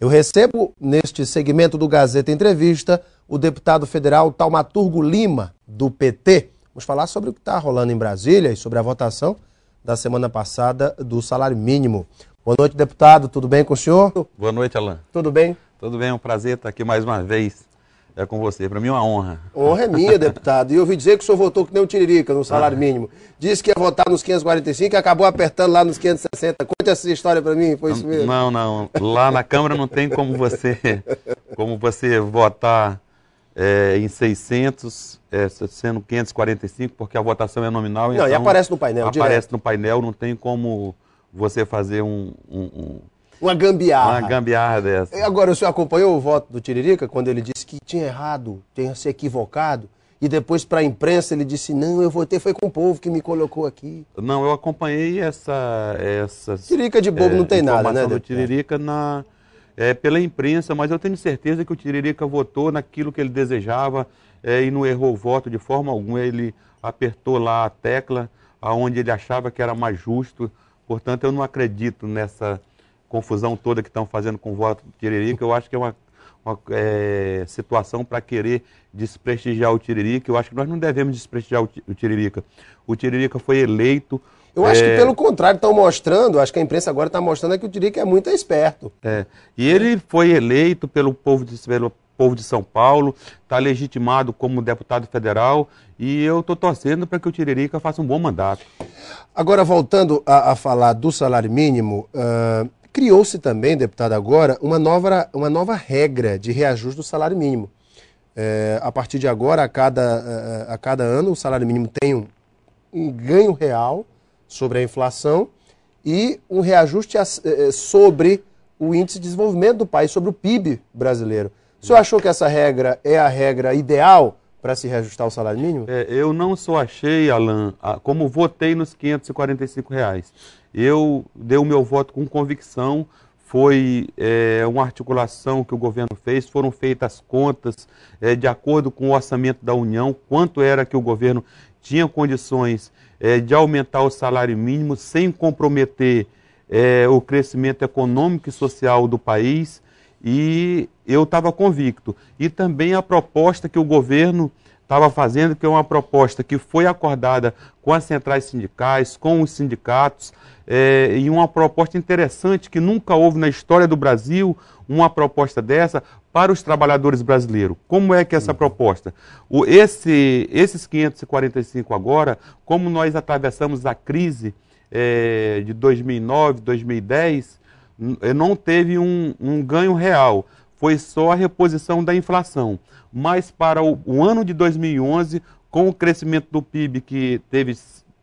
Eu recebo neste segmento do Gazeta Entrevista o deputado federal Taumaturgo Lima, do PT. Vamos falar sobre o que está rolando em Brasília e sobre a votação da semana passada do salário mínimo. Boa noite, deputado. Tudo bem com o senhor? Boa noite, Alain. Tudo bem? Tudo bem, é um prazer estar aqui mais uma vez é com você. Para mim é uma honra. Honra é minha, deputado. E eu ouvi dizer que o senhor votou que nem o tiririca no salário ah. mínimo. Disse que ia votar nos 545 e acabou apertando lá nos 560. Conte essa história para mim, foi isso mesmo? Não, não. Lá na Câmara não tem como você, como você votar é, em 600, é, sendo 545, porque a votação é nominal. Não, então, e aparece no painel. Aparece direto. no painel, não tem como você fazer um, um uma gambiarra. Uma gambiarra dessa. agora, o senhor acompanhou o voto do Tiririca quando ele disse que tinha errado, tinha se equivocado? E depois para a imprensa ele disse: não, eu votei, foi com o povo que me colocou aqui. Não, eu acompanhei essa. essa Tiririca de bobo é, não tem nada, né? do Tiririca na, é, pela imprensa, mas eu tenho certeza que o Tiririca votou naquilo que ele desejava é, e não errou o voto de forma alguma. Ele apertou lá a tecla aonde ele achava que era mais justo. Portanto, eu não acredito nessa confusão toda que estão fazendo com o voto do Tiririca, eu acho que é uma, uma é, situação para querer desprestigiar o Tiririca. Eu acho que nós não devemos desprestigiar o, o Tiririca. O Tiririca foi eleito. Eu acho é... que pelo contrário estão mostrando, acho que a imprensa agora está mostrando é que o Tiririca é muito esperto. É. E ele foi eleito pelo povo de, pelo povo de São Paulo, está legitimado como deputado federal e eu estou torcendo para que o Tiririca faça um bom mandato. Agora, voltando a, a falar do salário mínimo, uh, Criou-se também, deputado, agora uma nova, uma nova regra de reajuste do salário mínimo. É, a partir de agora, a cada, a, cada ano, o salário mínimo tem um, um, ganho real sobre a inflação e um reajuste a, é, é, sobre o índice de desenvolvimento do país, sobre o PIB brasileiro. O senhor achou que essa regra é a regra ideal? para se reajustar o salário mínimo? É, eu não só achei, Alain, como votei nos 545 reais. Eu dei o meu voto com convicção, foi é, uma articulação que o governo fez, foram feitas contas é, de acordo com o orçamento da União, quanto era que o governo tinha condições é, de aumentar o salário mínimo sem comprometer é, o crescimento econômico e social do país e eu estava convicto. E também a proposta que o governo estava fazendo, que é uma proposta que foi acordada com as centrais sindicais, com os sindicatos, é, e uma proposta interessante que nunca houve na história do Brasil uma proposta dessa para os trabalhadores brasileiros. Como é que é essa uhum. proposta? O, esse, esses 545 agora, como nós atravessamos a crise é, de 2009, 2010, não teve um, um ganho real, foi só a reposição da inflação. Mas para o, o ano de 2011, com o crescimento do PIB que teve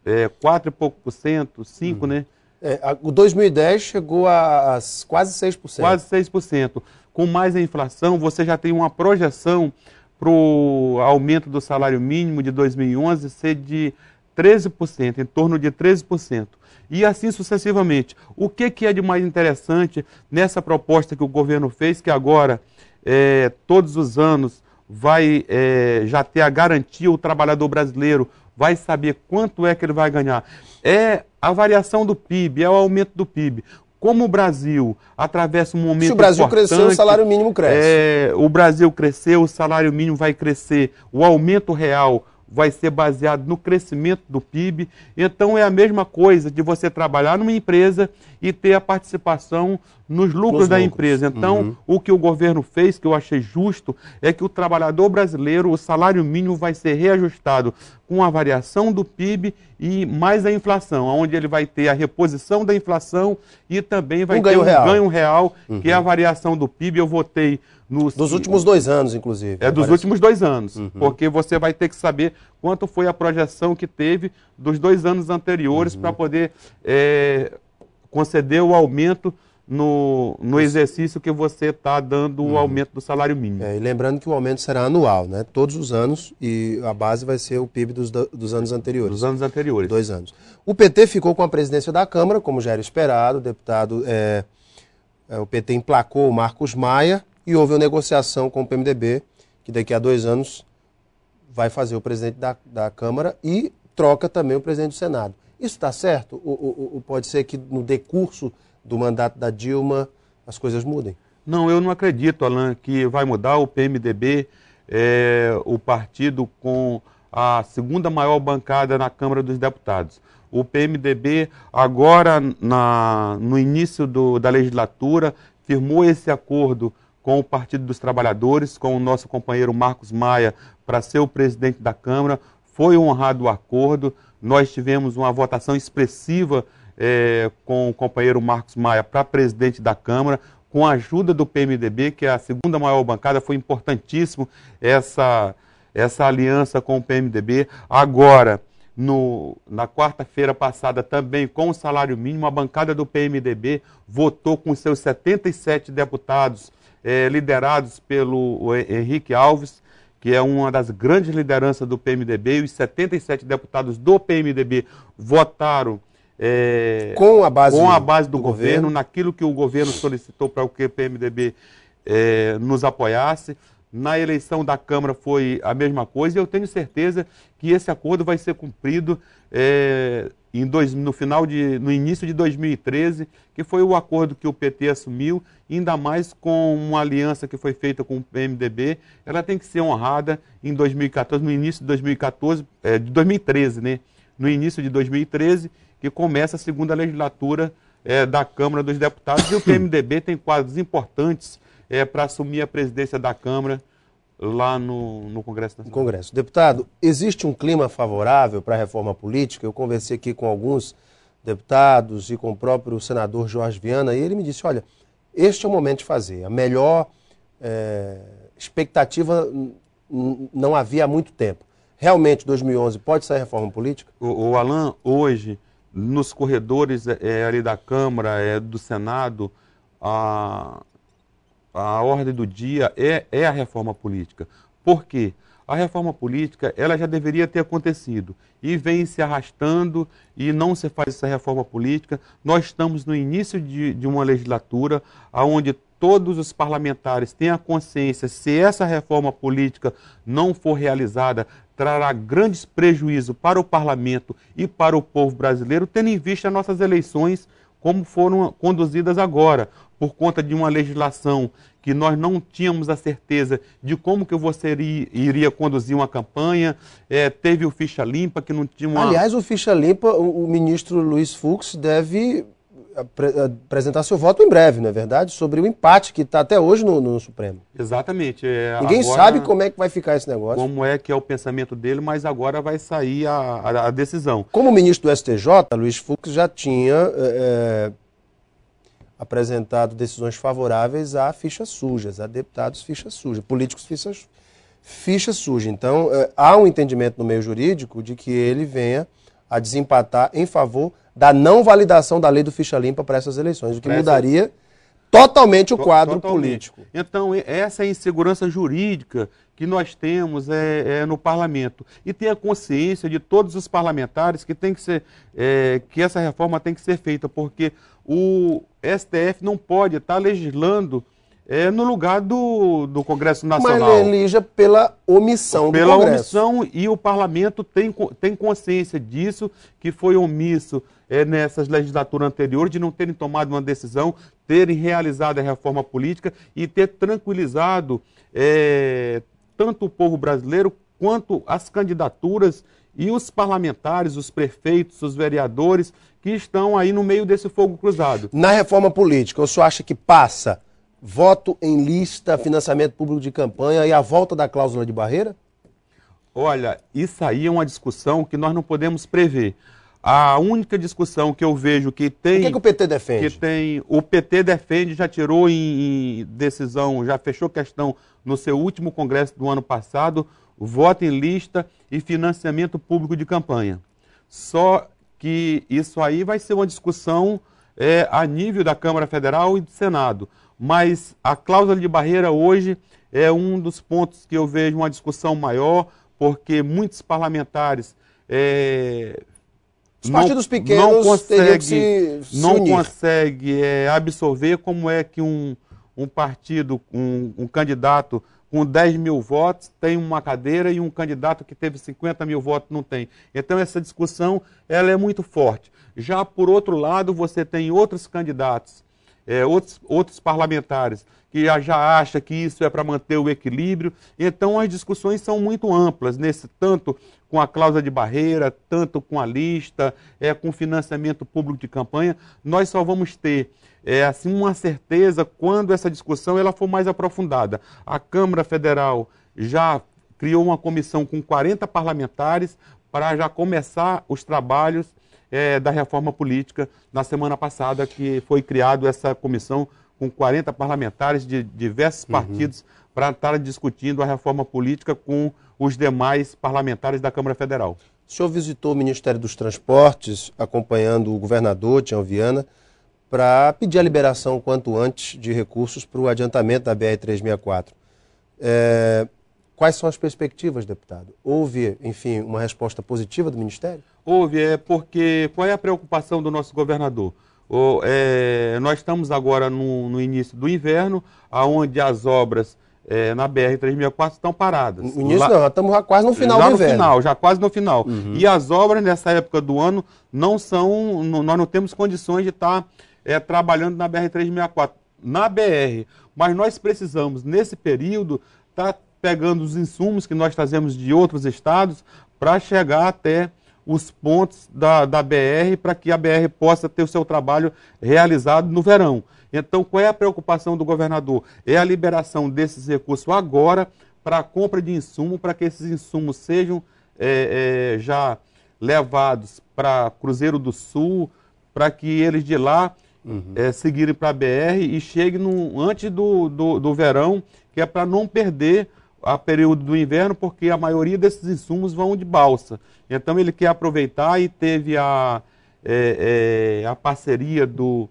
é, 4 e pouco por cento, 5, uhum. né? É, a, o 2010 chegou a, a quase 6%. Quase 6%. Com mais a inflação, você já tem uma projeção para o aumento do salário mínimo de 2011 ser de 13%, em torno de 13% e assim sucessivamente. O que, que é de mais interessante nessa proposta que o governo fez, que agora, é, todos os anos, vai é, já ter a garantia, o trabalhador brasileiro vai saber quanto é que ele vai ganhar. É a variação do PIB, é o aumento do PIB. Como o Brasil atravessa um momento. Se o Brasil cresceu, o salário mínimo cresce. É, o Brasil cresceu, o salário mínimo vai crescer, o aumento real vai ser baseado no crescimento do PIB. Então é a mesma coisa de você trabalhar numa empresa e ter a participação nos lucros nos da lucros. empresa. Então, uhum. o que o governo fez, que eu achei justo, é que o trabalhador brasileiro, o salário mínimo vai ser reajustado com a variação do PIB e mais a inflação, onde ele vai ter a reposição da inflação e também vai um ter ganho um ganho real, uhum. que é a uhum. variação do PIB. Eu votei no, dos últimos dois anos, inclusive. É, dos parece. últimos dois anos. Uhum. Porque você vai ter que saber quanto foi a projeção que teve dos dois anos anteriores uhum. para poder é, conceder o aumento no, no exercício que você está dando o uhum. aumento do salário mínimo. É, e lembrando que o aumento será anual, né? Todos os anos, e a base vai ser o PIB dos, dos anos anteriores. Dos anos anteriores. Dois anos. O PT ficou com a presidência da Câmara, como já era esperado, o deputado. É, é, o PT emplacou o Marcos Maia e houve uma negociação com o PMDB, que daqui a dois anos vai fazer o presidente da, da Câmara e troca também o presidente do Senado. Isso está certo? Ou, ou, ou, pode ser que no decurso do mandato da Dilma as coisas mudem? Não, eu não acredito, Alain, que vai mudar. O PMDB é o partido com a segunda maior bancada na Câmara dos Deputados. O PMDB, agora na, no início do, da legislatura, firmou esse acordo com o Partido dos Trabalhadores, com o nosso companheiro Marcos Maia para ser o presidente da Câmara. Foi honrado o acordo. Nós tivemos uma votação expressiva é, com o companheiro Marcos Maia para presidente da Câmara, com a ajuda do PMDB, que é a segunda maior bancada. Foi importantíssimo essa, essa aliança com o PMDB. Agora. No, na quarta-feira passada também com o salário mínimo, a bancada do PMDB votou com seus 77 deputados é, liderados pelo Henrique Alves, que é uma das grandes lideranças do PMDB, e os 77 deputados do PMDB votaram é, com, a base, com a base do, do governo, governo, naquilo que o governo solicitou para que o PMDB é, nos apoiasse. Na eleição da Câmara foi a mesma coisa e eu tenho certeza que esse acordo vai ser cumprido é, em dois, no final de, no início de 2013, que foi o acordo que o PT assumiu, ainda mais com uma aliança que foi feita com o PMDB, ela tem que ser honrada em 2014, no início de 2014, é, eh, de 2013, né? No início de 2013, que começa a segunda legislatura é, da Câmara dos Deputados e o PMDB tem quadros importantes é, eh, para assumir a presidência da Câmara lá no, no Congresso Nacional. No Congresso. Deputado, existe um clima favorável para a reforma política? Eu conversei aqui com alguns deputados e com o próprio senador Jorge Viana, e ele me disse: olha, este é o momento de fazer. A melhor é, expectativa não havia há muito tempo. Realmente, 2011 pode sair reforma política? O, o Alain, hoje, nos corredores é, é, ali da Câmara, é, do Senado, a, a ordem do dia é, é a reforma política. Por quê? A reforma política ela já deveria ter acontecido e vem se arrastando e não se faz essa reforma política. Nós estamos no início de, de uma legislatura onde todos os parlamentares têm a consciência se essa reforma política não for realizada trará grandes prejuízos para o parlamento e para o povo brasileiro, tendo em vista nossas eleições como foram conduzidas agora por conta de uma legislação que nós não tínhamos a certeza de como que você iria conduzir uma campanha, é, teve o ficha limpa que não tinha uma... Aliás, o ficha limpa, o, o ministro Luiz Fux deve é, é, apresentar seu voto em breve, não é verdade? Sobre o empate que está até hoje no, no Supremo. Exatamente. É, Ninguém agora, sabe como é que vai ficar esse negócio. Como é que é o pensamento dele, mas agora vai sair a, a, a decisão. Como ministro do STJ, Luiz Fux já tinha é, é apresentado decisões favoráveis a fichas sujas, a deputados fichas sujas, políticos fichas, ficha suja. Então, eh, há um entendimento no meio jurídico de que ele venha a desempatar em favor da não validação da lei do ficha limpa para essas eleições, o que Parece. mudaria totalmente o quadro totalmente. político. Então, essa é insegurança jurídica que nós temos é, é, no parlamento. E ter a consciência de todos os parlamentares que tem que ser é, que essa reforma tem que ser feita, porque o STF não pode estar tá legislando é, no lugar do, do Congresso Nacional. Mas elija pela omissão pela do Congresso. Pela omissão e o parlamento tem, tem consciência disso, que foi omisso é, nessas legislaturas anteriores de não terem tomado uma decisão, terem realizado a reforma política e ter tranquilizado é, tanto o povo brasileiro quanto as candidaturas e os parlamentares, os prefeitos, os vereadores que estão aí no meio desse fogo cruzado. Na reforma política, o senhor acha que passa voto em lista, financiamento público de campanha e a volta da cláusula de barreira? Olha, isso aí é uma discussão que nós não podemos prever. A única discussão que eu vejo que tem. O que, é que o PT defende? Que tem, o PT defende, já tirou em, em decisão, já fechou questão no seu último congresso do ano passado, voto em lista e financiamento público de campanha. Só que isso aí vai ser uma discussão é, a nível da Câmara Federal e do Senado. Mas a cláusula de barreira hoje é um dos pontos que eu vejo uma discussão maior, porque muitos parlamentares é, os não, partidos pequenos não consegue, se, se não unir. consegue é, absorver como é que um, um partido, um, um candidato com 10 mil votos tem uma cadeira e um candidato que teve 50 mil votos não tem. Então essa discussão ela é muito forte. Já por outro lado, você tem outros candidatos é, outros, outros parlamentares que já acha que isso é para manter o equilíbrio. Então as discussões são muito amplas, nesse tanto com a cláusula de barreira, tanto com a lista, é, com financiamento público de campanha. Nós só vamos ter é, assim uma certeza quando essa discussão ela for mais aprofundada. A Câmara Federal já criou uma comissão com 40 parlamentares para já começar os trabalhos é, da reforma política na semana passada, que foi criado essa comissão com 40 parlamentares de diversos uhum. partidos para estar discutindo a reforma política com os demais parlamentares da Câmara Federal. O senhor visitou o Ministério dos Transportes, acompanhando o governador Tião Viana, para pedir a liberação quanto antes de recursos para o adiantamento da BR-364. É... Quais são as perspectivas, deputado? Houve, enfim, uma resposta positiva do Ministério? houve é porque qual é a preocupação do nosso governador? O, é, nós estamos agora no, no, início do inverno, aonde as obras é, na BR-364 estão paradas. início não, estamos quase no final já do no inverno. Final, já quase no final. Uhum. E as obras nessa época do ano não são, não, nós não temos condições de estar tá, é, trabalhando na BR-364, na BR. Mas nós precisamos, nesse período, estar tá pegando os insumos que nós trazemos de outros estados para chegar até os pontos da, da BR para que a BR possa ter o seu trabalho realizado no verão. Então, qual é a preocupação do governador? É a liberação desses recursos agora para a compra de insumo, para que esses insumos sejam é, é, já levados para Cruzeiro do Sul, para que eles de lá uhum. é, seguirem para a BR e cheguem no, antes do, do, do verão, que é para não perder a período do inverno, porque a maioria desses insumos vão de balsa. Então ele quer aproveitar e teve a, é, é, a parceria do,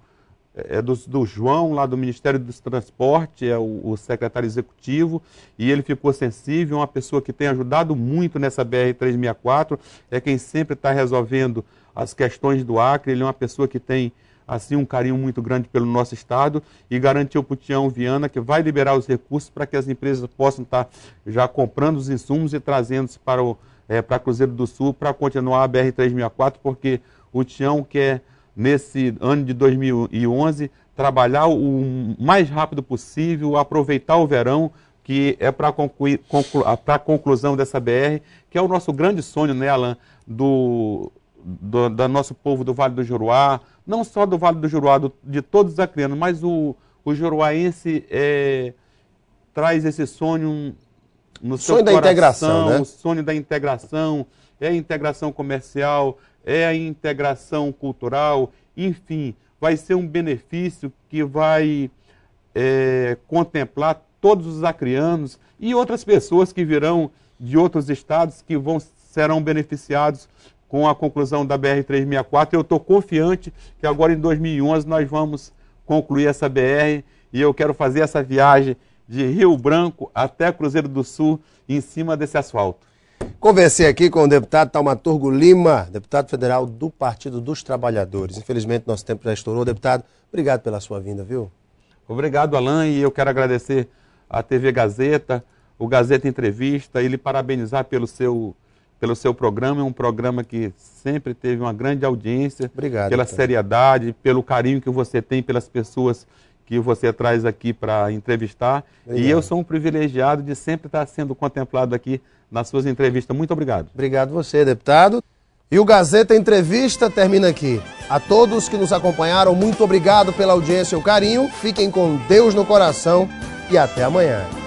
é, é do, do, João, lá do Ministério dos Transportes, é o, o, secretário executivo, e ele ficou sensível, uma pessoa que tem ajudado muito nessa BR-364, é quem sempre está resolvendo as questões do Acre, ele é uma pessoa que tem assim um carinho muito grande pelo nosso Estado e garantiu para o Tião Viana que vai liberar os recursos para que as empresas possam estar tá já comprando os insumos e trazendo-se para, o, é, para Cruzeiro do Sul para continuar a BR-364, porque o Tião quer, nesse ano de 2011, trabalhar o mais rápido possível, aproveitar o verão, que é para conclu, a conclusão dessa BR, que é o nosso grande sonho, né, Alain, do, do, do, nosso povo do Vale do Juruá, não só do Vale do Juruá, do, de todos os acrianos, mas o, o juruaense é, traz esse sonho no seu sonho coração, da integração, né? o sonho da integração, é a integração comercial, é a integração cultural, enfim, vai ser um benefício que vai é, contemplar todos os acrianos e outras pessoas que virão de outros estados que vão serão beneficiados com a conclusão da BR-364. Eu estou confiante que agora em 2011 nós vamos concluir essa BR e eu quero fazer essa viagem de Rio Branco até Cruzeiro do Sul em cima desse asfalto. Conversei aqui com o deputado Talmaturgo Lima, deputado federal do Partido dos Trabalhadores. Infelizmente, nosso tempo já estourou. Deputado, obrigado pela sua vinda, viu? Obrigado, Alain, e eu quero agradecer à TV Gazeta, o Gazeta Entrevista, e lhe parabenizar pelo seu pelo seu programa. É um programa que sempre teve uma grande audiência. Obrigado. Pela então. seriedade, pelo carinho que você tem pelas pessoas que você traz aqui para entrevistar. Obrigado. E eu sou um privilegiado de sempre estar sendo contemplado aqui nas suas entrevistas. Muito obrigado. Obrigado você, deputado. E o Gazeta Entrevista termina aqui. A todos que nos acompanharam, muito obrigado pela audiência e o carinho. Fiquem com Deus no coração e até amanhã.